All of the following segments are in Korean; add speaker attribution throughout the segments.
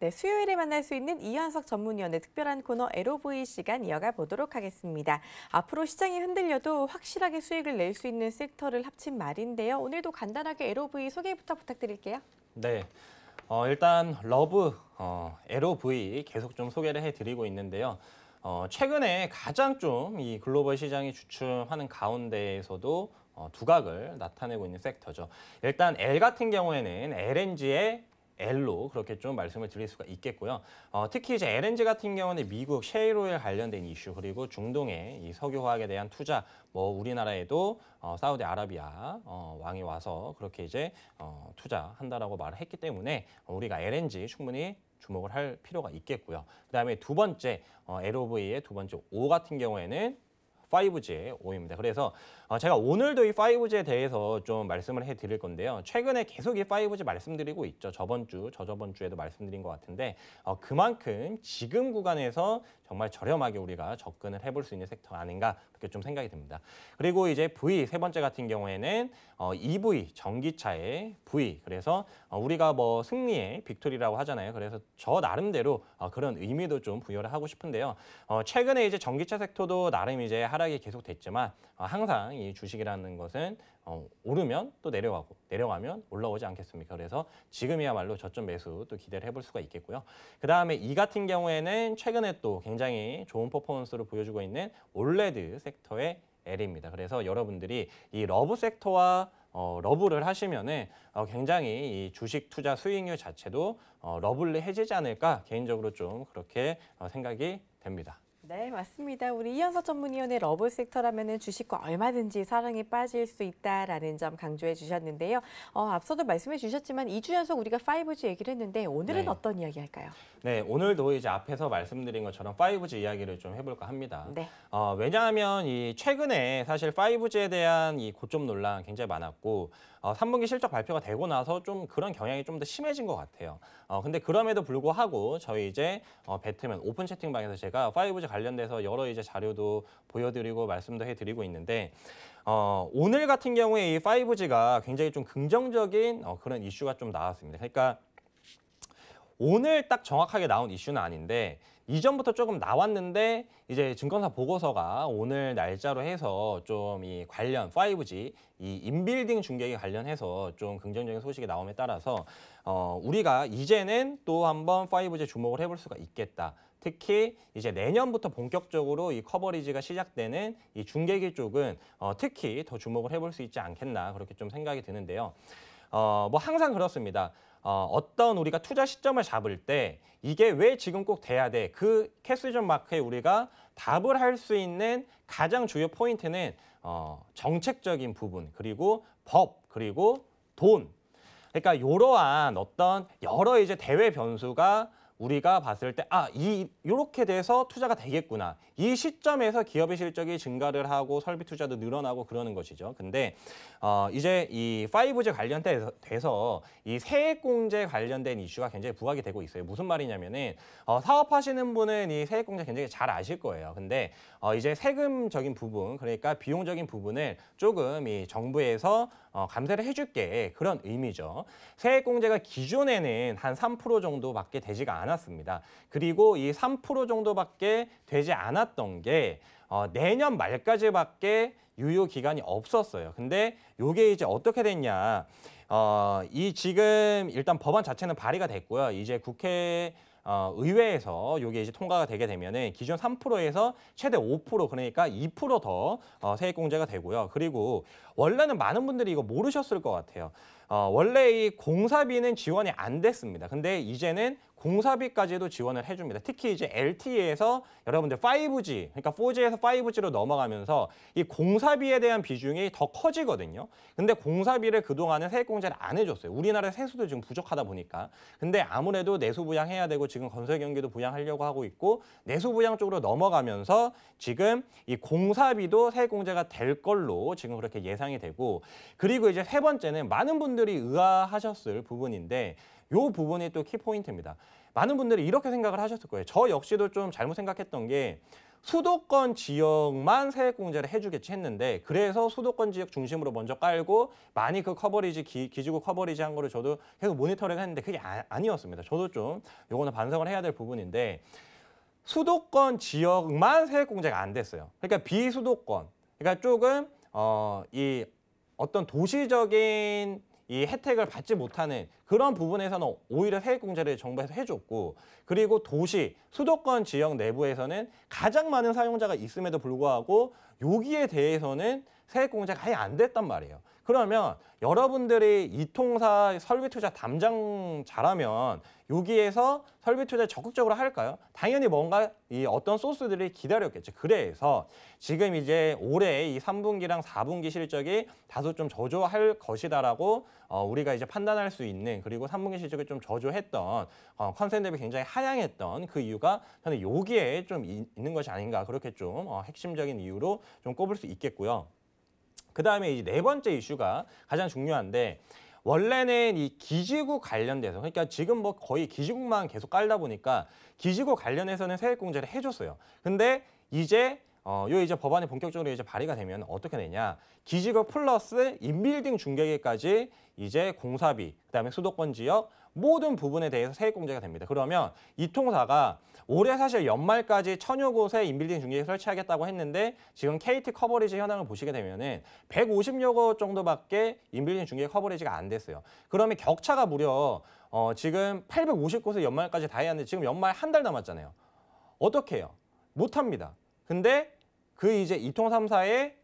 Speaker 1: 네, 수요일에 만날 수 있는 이현석 전문위원의 특별한 코너 LOV 시간 이어가 보도록 하겠습니다. 앞으로 시장이 흔들려도 확실하게 수익을 낼 수 있는 섹터를 합친 말인데요. 오늘도 간단하게 LOV 소개부터 부탁드릴게요.
Speaker 2: 네. 어, 일단 러브 어, LOV 계속 좀 소개를 해드리고 있는데요. 어, 최근에 가장 좀 이 글로벌 시장이 주춤하는 가운데에서도 어, 두각을 나타내고 있는 섹터죠. 일단 L 같은 경우에는 LNG의 L로 그렇게 좀 말씀을 드릴 수가 있겠고요. 어, 특히 이제 LNG 같은 경우는 미국 셰일오일 관련된 이슈 그리고 중동의 이 석유화학에 대한 투자 뭐 우리나라에도 어, 사우디아라비아 어, 왕이 와서 그렇게 이제 어, 투자한다라고 말을 했기 때문에 우리가 LNG 충분히 주목을 할 필요가 있겠고요. 그다음에 두 번째 어, LOV의 두 번째 O 같은 경우에는 5G O입니다. 그래서 어, 제가 오늘도 이 5G에 대해서 좀 말씀을 해드릴 건데요. 최근에 계속 이 5G 말씀드리고 있죠. 저번 주, 저저번 주에도 말씀드린 것 같은데 어, 그만큼 지금 구간에서 정말 저렴하게 우리가 접근을 해볼 수 있는 섹터 아닌가 그렇게 좀 생각이 듭니다. 그리고 이제 V 세 번째 같은 경우에는 EV 어, 전기차의 V 그래서 우리가 뭐 승리의 빅토리라고 하잖아요. 그래서 저 나름대로 그런 의미도 좀 부여를 하고 싶은데요. 최근에 이제 전기차 섹터도 나름 이제 하락이 계속됐지만 어, 항상 이 주식이라는 것은 어, 오르면 또 내려가고 내려가면 올라오지 않겠습니까? 그래서 지금이야말로 저점 매수 또 기대를 해볼 수가 있겠고요. 그 다음에 이 같은 경우에는 최근에 또 굉장히 좋은 퍼포먼스를 보여주고 있는 올레드 섹터의 L입니다. 그래서 여러분들이 이 러브 섹터와 어, 러브를 하시면은 어, 굉장히 이 주식 투자 수익률 자체도 어, 러블리 해지지 않을까 개인적으로 좀 그렇게 어, 생각이 됩니다.
Speaker 1: 네, 맞습니다. 우리 이현서 전문위원회 러브 섹터라면 주식과 얼마든지 사랑에 빠질 수 있다라는 점 강조해 주셨는데요. 어, 앞서도 말씀해 주셨지만 2주 연속 우리가 5G 얘기를 했는데 오늘은 네. 어떤 이야기 할까요?
Speaker 2: 네, 오늘도 이제 앞에서 말씀드린 것처럼 5G 이야기를 좀 해볼까 합니다. 네. 어, 왜냐하면 이 최근에 사실 5G에 대한 이 고점 논란 굉장히 많았고 3분기 어, 실적 발표가 되고 나서 좀 그런 경향이 좀 더 심해진 것 같아요. 어, 근데 그럼에도 불구하고 저희 이제 어, 배트맨 오픈 채팅방에서 제가 5G 관련돼서 여러 이제 자료도 보여드리고 말씀도 해드리고 있는데 어, 오늘 같은 경우에 이 5G가 굉장히 좀 긍정적인 어, 그런 이슈가 좀 나왔습니다. 그러니까 오늘 딱 정확하게 나온 이슈는 아닌데 이전부터 조금 나왔는데 이제 증권사 보고서가 오늘 날짜로 해서 좀 이 관련 5G 이 인빌딩 중계에 관련해서 좀 긍정적인 소식이 나옴에 따라서 어 우리가 이제는 또 한번 5G 에 주목을 해볼 수가 있겠다. 특히 이제 내년부터 본격적으로 이 커버리지가 시작되는 이 중계기 쪽은 어, 특히 더 주목을 해볼 수 있지 않겠나 그렇게 좀 생각이 드는데요. 어, 뭐 항상 그렇습니다. 어, 어떤 우리가 투자 시점을 잡을 때 이게 왜 지금 꼭 돼야 돼? 그 캐스전 마크에 우리가 답을 할 수 있는 가장 주요 포인트는 어, 정책적인 부분 그리고 법 그리고 돈 그러니까 이러한 어떤 여러 이제 대외 변수가 우리가 봤을 때 아, 이 요렇게 돼서 투자가 되겠구나. 이 시점에서 기업의 실적이 증가를 하고 설비 투자도 늘어나고 그러는 것이죠. 근데 어 이제 이 5G 관련돼서 이 세액공제 관련된 이슈가 굉장히 부각이 되고 있어요. 무슨 말이냐면은 어 사업하시는 분은 이 세액공제 굉장히 잘 아실 거예요. 근데 어 이제 세금적인 부분, 그러니까 비용적인 부분을 조금 이 정부에서 어 감세를 해줄게 그런 의미죠. 세액공제가 기존에는 한 3% 정도밖에 되지가 않아요. 않았습니다. 그리고 이 3% 정도밖에 되지 않았던 게 어, 내년 말까지밖에 유효 기간이 없었어요. 근데 요게 이제 어떻게 됐냐. 어, 이 지금 일단 법안 자체는 발의가 됐고요. 이제 국회 어, 의회에서 요게 이제 통과가 되게 되면은 기존 3%에서 최대 5% 그러니까 2%더 어, 세액공제가 되고요. 그리고 원래는 많은 분들이 이거 모르셨을 것 같아요. 어, 원래 이 공사비는 지원이 안 됐습니다. 근데 이제는 공사비까지도 지원을 해줍니다. 특히 이제 LTE에서 여러분들 5G, 그러니까 4G에서 5G로 넘어가면서 이 공사비에 대한 비중이 더 커지거든요. 근데 공사비를 그동안은 세액공제를 안 해줬어요. 우리나라 세수도 지금 부족하다 보니까. 근데 아무래도 내수 부양해야 되고 지금 건설 경기도 부양하려고 하고 있고 내수 부양 쪽으로 넘어가면서 지금 이 공사비도 세액공제가 될 걸로 지금 그렇게 예상이 되고 그리고 이제 세 번째는 많은 분들이 의아하셨을 부분인데 요 부분이 또 키포인트입니다. 많은 분들이 이렇게 생각을 하셨을 거예요. 저 역시도 좀 잘못 생각했던 게 수도권 지역만 세액공제를 해주겠지 했는데 그래서 수도권 지역 중심으로 먼저 깔고 많이 그 커버리지 기, 기 지구 커버리지 한 거를 저도 계속 모니터링 했는데 그게 아, 니었습니다 저도 좀 요거는 반성을 해야 될 부분인데 수도권 지역만 세액공제가 안 됐어요. 그러니까 비수도권 그러니까 조금 어, 이 어떤 도시적인 이 혜택을 받지 못하는 그런 부분에서는 오히려 세액공제를 정부에서 해줬고 그리고 도시, 수도권 지역 내부에서는 가장 많은 사용자가 있음에도 불구하고 여기에 대해서는 세액공제가 아예 안 됐단 말이에요. 그러면 여러분들이 이통사 설비 투자 담장 잘하면 여기에서 설비 투자 적극적으로 할까요? 당연히 뭔가 이 어떤 소스들이 기다렸겠죠. 그래서 지금 이제 올해 이 3분기랑 4분기 실적이 다소 좀 저조할 것이다라고 어, 우리가 이제 판단할 수 있는 그리고 3분기 실적이 좀 저조했던 어, 컨센 대비 굉장히 하향했던 그 이유가 저는 여기에 좀 있는 것이 아닌가 그렇게 좀 어, 핵심적인 이유로 좀 꼽을 수 있겠고요. 그다음에 이제 네 번째 이슈가 가장 중요한데 원래는 이 기지국 관련돼서 그러니까 지금 뭐 거의 기지국만 계속 깔다 보니까 기지국 관련해서는 세액 공제를 해줬어요. 근데 이제 어, 요 이제 법안이 본격적으로 이제 발의가 되면 어떻게 되냐. 기지국 플러스 인빌딩 중개계까지 이제 공사비, 그다음에 수도권 지역 모든 부분에 대해서 세액공제가 됩니다. 그러면 이 통사가 올해 사실 연말까지 천여 곳에 인빌딩 중개를 설치하겠다고 했는데 지금 KT 커버리지 현황을 보시게 되면은 150여 곳 정도밖에 인빌딩 중개 커버리지가 안 됐어요. 그러면 격차가 무려 어 지금 850곳을 연말까지 다 해야 하는데 지금 연말 한 달 남았잖아요. 어떻게 해요? 못 합니다. 근데 그 이제 이통삼사의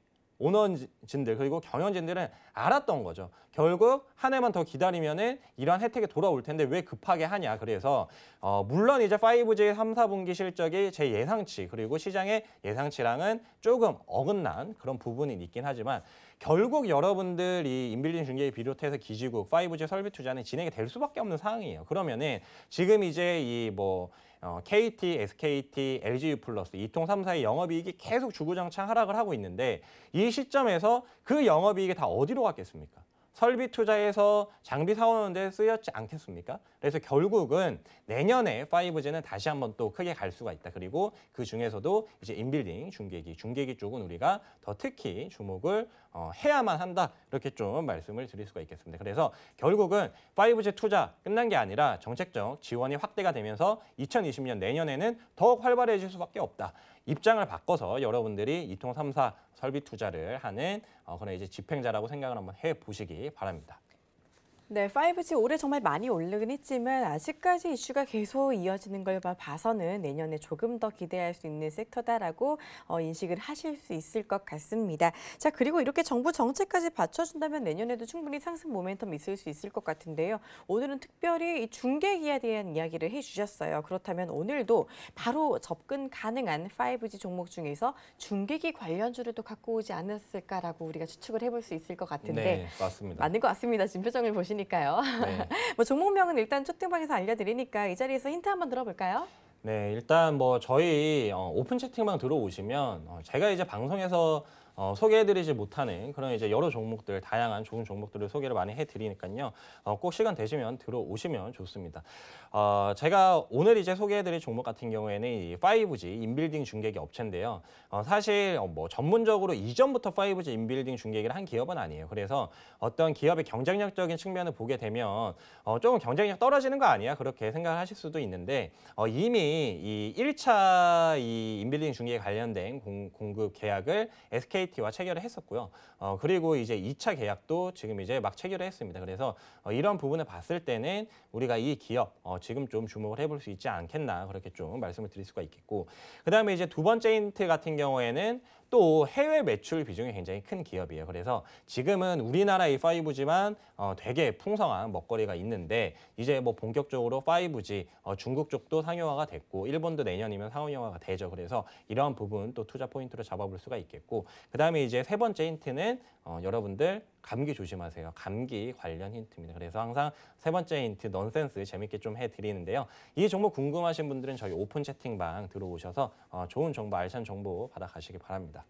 Speaker 2: 온원진들 그리고 경영진들은 알았던 거죠. 결국 한 해만 더 기다리면은 이런 혜택이 돌아올 텐데 왜 급하게 하냐. 그래서 어 물론 이제 5G 3, 4분기 실적이 제 예상치 그리고 시장의 예상치랑은 조금 어긋난 그런 부분이 있긴 하지만 결국 여러분들이 인빌딩 중개에 비롯해서 기지국 5G 설비 투자는 진행이 될 수밖에 없는 상황이에요. 그러면은 지금 이제 이뭐 어, KT, SKT, LG 플러스 이통 3사의 영업이익이 계속 주구장창 하락을 하고 있는데 이 시점에서 그 영업이익이 다 어디로 갔겠습니까? 설비 투자에서 장비 사오는데 쓰였지 않겠습니까? 그래서 결국은 내년에 5G는 다시 한번 또 크게 갈 수가 있다. 그리고 그 중에서도 이제 인빌딩, 중계기, 중계기 쪽은 우리가 더 특히 주목을 어, 해야만 한다. 이렇게 좀 말씀을 드릴 수가 있겠습니다. 그래서 결국은 5G 투자 끝난 게 아니라 정책적 지원이 확대가 되면서 2020년 내년에는 더욱 활발해질 수밖에 없다. 입장을 바꿔서 여러분들이 이통 3사 설비 투자를 하는 어, 그런 이제 집행자라고 생각을 한번 해 보시기 바랍니다.
Speaker 1: 네, 5G 올해 정말 많이 올르긴 했지만 아직까지 이슈가 계속 이어지는 걸 봐서는 내년에 조금 더 기대할 수 있는 섹터다라고 어, 인식을 하실 수 있을 것 같습니다. 자, 그리고 이렇게 정부 정책까지 받쳐준다면 내년에도 충분히 상승 모멘텀 있을 수 있을 것 같은데요. 오늘은 특별히 이 중계기에 대한 이야기를 해주셨어요. 그렇다면 오늘도 바로 접근 가능한 5G 종목 중에서 중계기 관련주를 또 갖고 오지 않았을까라고 우리가 추측을 해볼 수 있을 것 같은데 네, 맞습니다. 맞는 것 같습니다. 지금 표정을 보시면 계시니까요. 네. 뭐 종목명은 일단 쇼팅방에서 알려드리니까 이 자리에서 힌트 한번 들어볼까요?
Speaker 2: 네, 일단 뭐 저희 어, 오픈 채팅방 들어오시면 어, 제가 이제 방송에서 어, 소개해드리지 못하는 그런 이제 여러 종목들 다양한 좋은 종목들을 소개를 많이 해드리니까요. 어, 꼭 시간 되시면 들어오시면 좋습니다. 어, 제가 오늘 이제 소개해드릴 종목 같은 경우에는 이 5G 인빌딩 중계기 업체인데요. 어, 사실 어, 뭐 전문적으로 이전부터 5G 인빌딩 중계기를 한 기업은 아니에요. 그래서 어떤 기업의 경쟁력적인 측면을 보게 되면 어, 조금 경쟁력 떨어지는 거 아니야? 그렇게 생각을 하실 수도 있는데 어, 이미 이 1차 이 인빌딩 중계에 관련된 공, 공급 계약을 SK KT와 체결을 했었고요. 어, 그리고 이제 2차 계약도 지금 이제 막 체결을 했습니다. 그래서 어, 이런 부분을 봤을 때는 우리가 이 기업 어, 지금 좀 주목을 해볼 수 있지 않겠나 그렇게 좀 말씀을 드릴 수가 있겠고 그 다음에 이제 두 번째 힌트 같은 경우에는 또 해외 매출 비중이 굉장히 큰 기업이에요. 그래서 지금은 우리나라의 5G만 어, 되게 풍성한 먹거리가 있는데 이제 뭐 본격적으로 5G 어, 중국 쪽도 상용화가 됐고 일본도 내년이면 상용화가 되죠. 그래서 이러한 부분 또 투자 포인트로 잡아볼 수가 있겠고 그 다음에 이제 세 번째 힌트는 어, 여러분들 감기 조심하세요. 감기 관련 힌트입니다. 그래서 항상 세 번째 힌트 넌센스 재밌게 좀 해드리는데요. 이 정보 궁금하신 분들은 저희 오픈 채팅방 들어오셔서 어, 좋은 정보 알찬 정보 받아가시기 바랍니다.